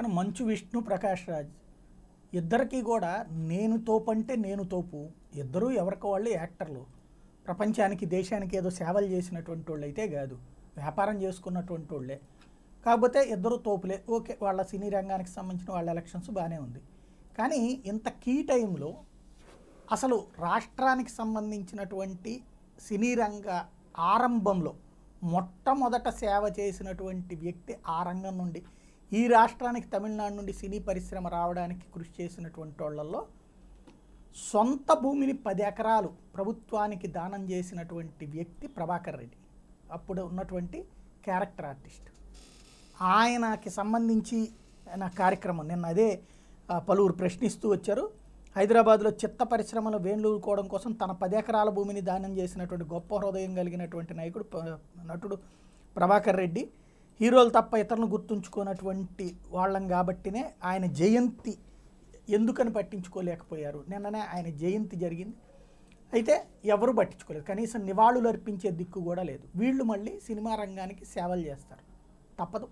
పక్కన మంచు విష్ణు ప్రకాష్ రాజ్ ఇద్దరికీ కూడా నేను తోపు అంటే నేను తోపు ఇద్దరూ ఎవరికి వాళ్ళు యాక్టర్లు ప్రపంచానికి దేశానికి ఏదో సేవలు చేసినటువంటి వాళ్ళు అయితే కాదు వ్యాపారం చేసుకున్నటువంటి వాళ్ళే కాకపోతే ఇద్దరు తోపులే ఓకే వాళ్ళ సినీ రంగానికి సంబంధించిన వాళ్ళ ఎలక్షన్స్ బాగానే ఉంది కానీ ఇంత కీ టైంలో అసలు రాష్ట్రానికి సంబంధించినటువంటి సినీ రంగ ఆరంభంలో మొట్టమొదట సేవ చేసినటువంటి వ్యక్తి ఆ రంగం నుండి ఈ రాష్ట్రానికి తమిళనాడు నుండి సినీ పరిశ్రమ రావడానికి కృషి చేసినటువంటి వాళ్ళల్లో సొంత భూమిని పది ఎకరాలు ప్రభుత్వానికి దానం చేసినటువంటి వ్యక్తి ప్రభాకర్ రెడ్డి అప్పుడు ఉన్నటువంటి క్యారెక్టర్ ఆర్టిస్ట్ ఆయనకి సంబంధించి నా కార్యక్రమం నిన్న అదే పలువురు ప్రశ్నిస్తూ వచ్చారు హైదరాబాద్లో చిత్త పరిశ్రమలు వేణులుకోవడం కోసం తన పది ఎకరాల భూమిని దానం చేసినటువంటి గొప్ప హృదయం కలిగినటువంటి నాయకుడు నటుడు ప్రభాకర్ రెడ్డి హీరోలు తప్ప ఇతరులను గుర్తుంచుకున్నటువంటి వాళ్ళం కాబట్టినే ఆయన జయంతి ఎందుకని పట్టించుకోలేకపోయారు నిన్ననే ఆయన జయంతి జరిగింది అయితే ఎవరు పట్టించుకోలేదు కనీసం నివాళులు అర్పించే దిక్కు కూడా లేదు వీళ్ళు మళ్ళీ సినిమా రంగానికి సేవలు చేస్తారు తప్పదు